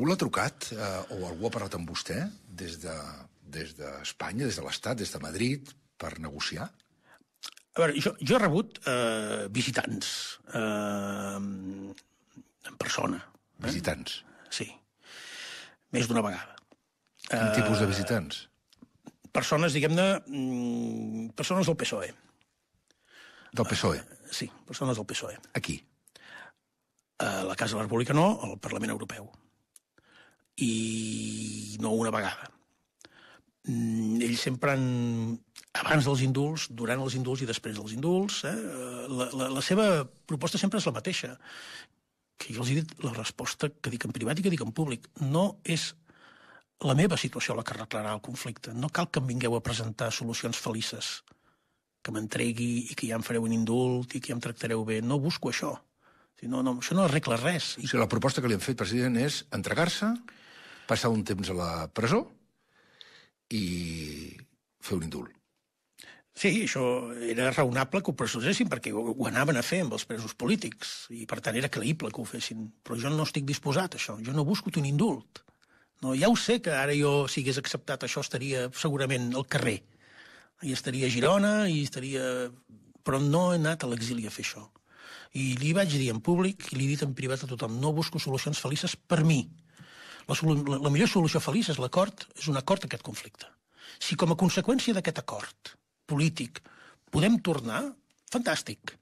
Algú l'ha trucat eh, o algú ha parlat amb vostè des de, des de l'Estat, des de Madrid, per negociar? A veure, jo, jo he rebut eh, visitants eh, en persona. Eh? Visitants? Sí, més d'una vegada. Quin eh, tipus de visitants? persones, diguem-ne, mm, persones del PSOE. Del PSOE? Eh, sí, persones del PSOE. Aquí? A la Casa de la República no, al Parlament Europeu i no una vegada. Mm, ells sempre han, abans dels indults, durant els indults i després dels indults, eh, la, la, la seva proposta sempre és la mateixa, que jo els he dit la resposta que dic en privat i que dic en públic. No és la meva situació la que arreglarà el conflicte. No cal que em vingueu a presentar solucions felices, que m'entregui i que ja em fareu un indult i que ja em tractareu bé. No busco això. No, no, això no arregla res. O sigui, la proposta que li han fet, president, és entregar-se passar un temps a la presó i fer un indult. Sí, això era raonable que ho processessin, perquè ho, ho anaven a fer amb els presos polítics, i per tant era creïble que ho fessin. Però jo no estic disposat a això, jo no busco un indult. No, ja ho sé que ara jo, si hagués acceptat això, estaria segurament al carrer. I estaria a Girona, i estaria... Però no he anat a l'exili a fer això. I li vaig dir en públic, i li he dit en privat a tothom, no busco solucions felices per mi. La, la, la millor solució feliç és l'acord, és un acord aquest conflicte. Si com a conseqüència d'aquest acord polític podem tornar, fantàstic.